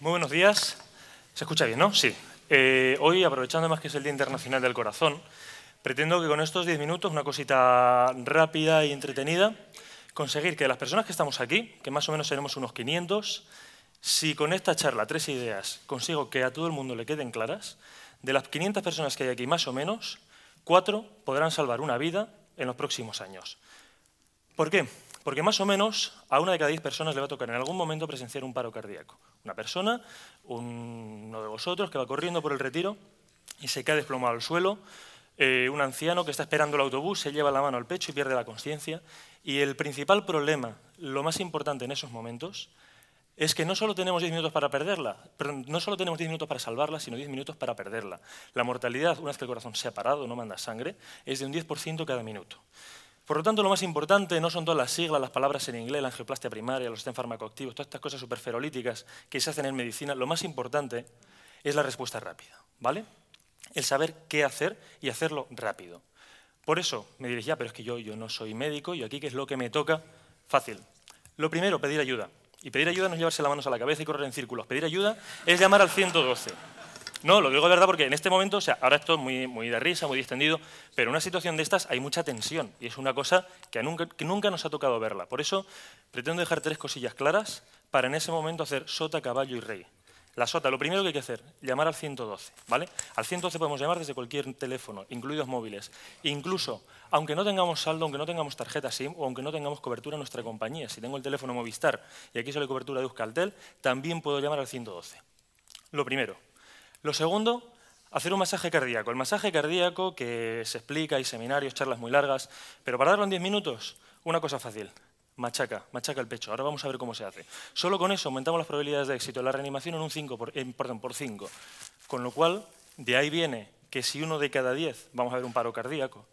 muy buenos días. ¿Se escucha bien, no? Sí. Eh, hoy, aprovechando más que es el Día Internacional del Corazón, pretendo que con estos 10 minutos, una cosita rápida y entretenida, conseguir que las personas que estamos aquí, que más o menos seremos unos 500, si con esta charla, tres ideas, consigo que a todo el mundo le queden claras, de las 500 personas que hay aquí más o menos, cuatro podrán salvar una vida en los próximos años. ¿Por qué? Porque más o menos a una de cada diez personas le va a tocar en algún momento presenciar un paro cardíaco. Una persona, uno de vosotros que va corriendo por el retiro y se cae desplomado al suelo, eh, un anciano que está esperando el autobús se lleva la mano al pecho y pierde la conciencia. Y el principal problema, lo más importante en esos momentos, es que no solo tenemos 10 minutos para perderla, no solo tenemos 10 minutos para salvarla, sino 10 minutos para perderla. La mortalidad, una vez que el corazón se ha parado, no manda sangre, es de un 10% cada minuto. Por lo tanto, lo más importante no son todas las siglas, las palabras en inglés, la angioplastia primaria, los estén farmacoactivos, todas estas cosas superferolíticas que se hacen en medicina. Lo más importante es la respuesta rápida, ¿vale? El saber qué hacer y hacerlo rápido. Por eso me diréis, ya, pero es que yo, yo no soy médico, y aquí, ¿qué es lo que me toca? Fácil. Lo primero, pedir ayuda. Y pedir ayuda no es llevarse las manos a la cabeza y correr en círculos. Pedir ayuda es llamar al 112. No, lo digo de verdad porque en este momento, o sea, ahora esto es muy, muy de risa, muy distendido, pero en una situación de estas hay mucha tensión y es una cosa que nunca, que nunca nos ha tocado verla. Por eso pretendo dejar tres cosillas claras para en ese momento hacer sota, caballo y rey. La sota, lo primero que hay que hacer, llamar al 112, ¿vale? Al 112 podemos llamar desde cualquier teléfono, incluidos móviles. Incluso, aunque no tengamos saldo, aunque no tengamos tarjeta SIM o aunque no tengamos cobertura en nuestra compañía, si tengo el teléfono Movistar y aquí sale cobertura de Euskaltel, también puedo llamar al 112. Lo primero. Lo segundo, hacer un masaje cardíaco. El masaje cardíaco que se explica, hay seminarios, charlas muy largas, pero para darlo en 10 minutos, una cosa fácil. Machaca, machaca el pecho. Ahora vamos a ver cómo se hace. Solo con eso aumentamos las probabilidades de éxito de la reanimación en un 5 por, por 5. Con lo cual, de ahí viene que si uno de cada 10 vamos a ver un paro cardíaco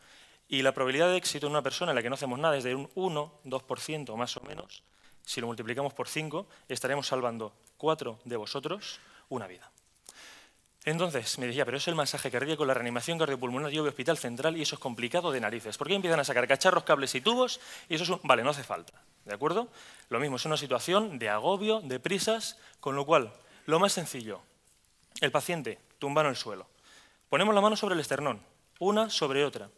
y la probabilidad de éxito en una persona en la que no hacemos nada es de un 1, 2% más o menos, si lo multiplicamos por 5, estaremos salvando cuatro de vosotros una vida. Entonces me decía, pero es el masaje cardíaco, la reanimación cardiopulmonar, yo voy hospital central y eso es complicado de narices. ¿Por qué empiezan a sacar cacharros, cables y tubos y eso es un... Vale, no hace falta, ¿de acuerdo? Lo mismo, es una situación de agobio, de prisas, con lo cual, lo más sencillo, el paciente tumbado en el suelo. Ponemos la mano sobre el esternón, una sobre otra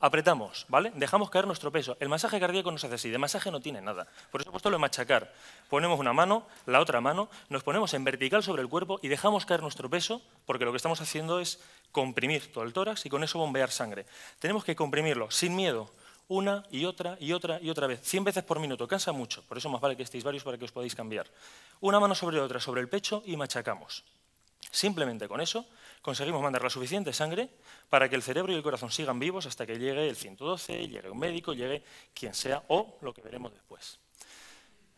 apretamos, ¿vale? Dejamos caer nuestro peso. El masaje cardíaco nos hace así, de masaje no tiene nada. Por eso he puesto lo de machacar. Ponemos una mano, la otra mano, nos ponemos en vertical sobre el cuerpo y dejamos caer nuestro peso porque lo que estamos haciendo es comprimir todo el tórax y con eso bombear sangre. Tenemos que comprimirlo sin miedo, una y otra y otra y otra vez, 100 veces por minuto, cansa mucho, por eso más vale que estéis varios para que os podáis cambiar. Una mano sobre otra, sobre el pecho y machacamos. Simplemente con eso conseguimos mandar la suficiente sangre para que el cerebro y el corazón sigan vivos hasta que llegue el 112, llegue un médico, llegue quien sea o lo que veremos después.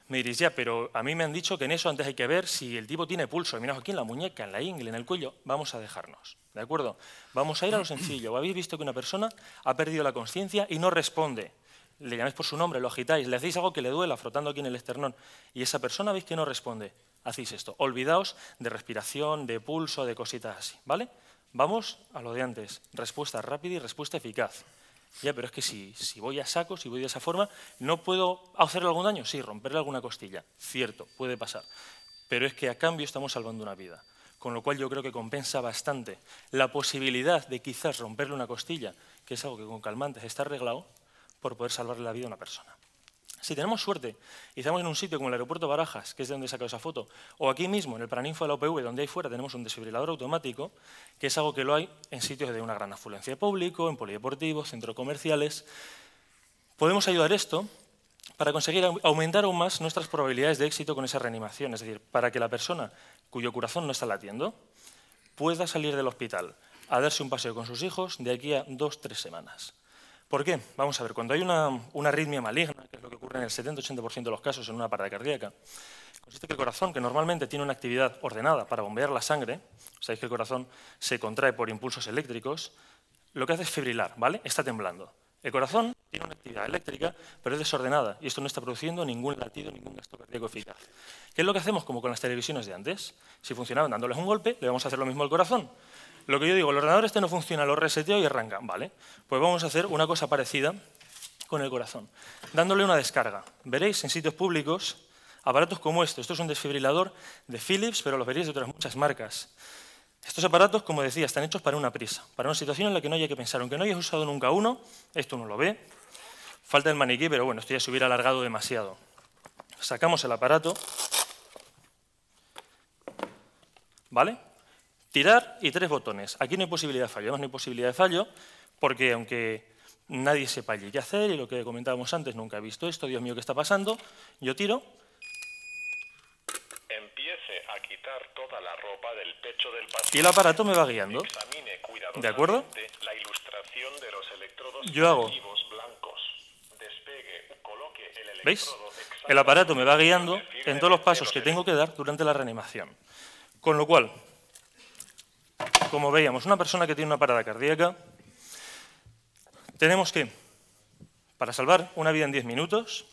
Me diréis, ya, pero a mí me han dicho que en eso antes hay que ver si el tipo tiene pulso. Mirad aquí en la muñeca, en la ingle, en el cuello. Vamos a dejarnos, ¿de acuerdo? Vamos a ir a lo sencillo. Habéis visto que una persona ha perdido la conciencia y no responde le llamáis por su nombre, lo agitáis, le hacéis algo que le duela, frotando aquí en el esternón, y esa persona veis que no responde, hacéis esto. Olvidaos de respiración, de pulso, de cositas así, ¿vale? Vamos a lo de antes, respuesta rápida y respuesta eficaz. Ya, pero es que si, si voy a saco, si voy de esa forma, ¿no puedo hacerle algún daño? Sí, romperle alguna costilla, cierto, puede pasar. Pero es que a cambio estamos salvando una vida, con lo cual yo creo que compensa bastante la posibilidad de quizás romperle una costilla, que es algo que con calmantes está arreglado, por poder salvarle la vida a una persona. Si tenemos suerte y estamos en un sitio como el aeropuerto Barajas, que es de donde he sacado esa foto, o aquí mismo, en el Paraninfo de la OPV, donde hay fuera tenemos un desfibrilador automático, que es algo que lo hay en sitios de una gran afluencia de público, en polideportivos, centros comerciales, podemos ayudar esto para conseguir aumentar aún más nuestras probabilidades de éxito con esa reanimación, es decir, para que la persona cuyo corazón no está latiendo pueda salir del hospital a darse un paseo con sus hijos de aquí a dos, tres semanas. ¿Por qué? Vamos a ver, cuando hay una, arritmia maligna, que es lo que ocurre en el 70-80% de los casos en una parada cardíaca, consiste que el corazón, que normalmente tiene una actividad ordenada para bombear la sangre, sabéis que el corazón se contrae por impulsos eléctricos, lo que hace es fibrilar, ¿vale? Está temblando. El corazón tiene una actividad eléctrica, pero es desordenada y esto no está produciendo ningún latido, ningún gasto cardíaco eficaz. ¿Qué es lo que hacemos como con las televisiones de antes? Si funcionaban dándoles un golpe, le vamos a hacer lo mismo al corazón. Lo que yo digo, el ordenador este no funciona, lo reseteo y arranca. Vale, pues vamos a hacer una cosa parecida con el corazón, dándole una descarga. Veréis en sitios públicos aparatos como este. Esto es un desfibrilador de Philips, pero los veréis de otras muchas marcas. Estos aparatos, como decía, están hechos para una prisa, para una situación en la que no haya que pensar. Aunque no hayas usado nunca uno, esto no lo ve. Falta el maniquí, pero bueno, esto ya se hubiera alargado demasiado. Sacamos el aparato. ¿Vale? Tirar y tres botones. Aquí no hay posibilidad de fallo, no hay posibilidad de fallo, porque aunque nadie sepa allí qué hacer, y lo que comentábamos antes, nunca he visto esto, Dios mío, ¿qué está pasando? Yo tiro. Empiece a quitar toda la ropa del pecho del Y el aparato me va guiando. ¿De acuerdo? La ilustración de los electrodos Yo hago. el ¿Veis? El aparato me va guiando en todos los pasos que tengo que dar durante la reanimación. Con lo cual, como veíamos, una persona que tiene una parada cardíaca, tenemos que, para salvar una vida en 10 minutos,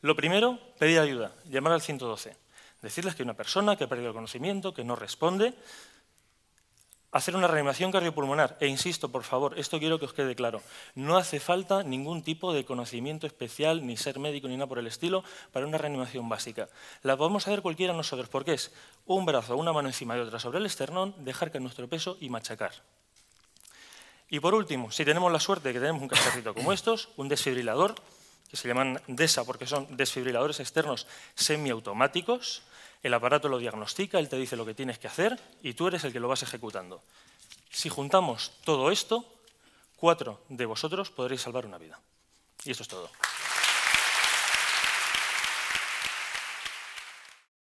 lo primero, pedir ayuda, llamar al 112, decirles que hay una persona que ha perdido el conocimiento, que no responde, hacer una reanimación cardiopulmonar. E insisto, por favor, esto quiero que os quede claro. No hace falta ningún tipo de conocimiento especial, ni ser médico, ni nada por el estilo, para una reanimación básica. La podemos hacer cualquiera de nosotros, porque es un brazo, una mano encima de otra sobre el esternón, dejar caer nuestro peso y machacar. Y por último, si tenemos la suerte de que tenemos un cacharrito como estos, un desfibrilador, que se llaman DESA porque son desfibriladores externos semiautomáticos, el aparato lo diagnostica, él te dice lo que tienes que hacer y tú eres el que lo vas ejecutando. Si juntamos todo esto, cuatro de vosotros podréis salvar una vida. Y esto es todo.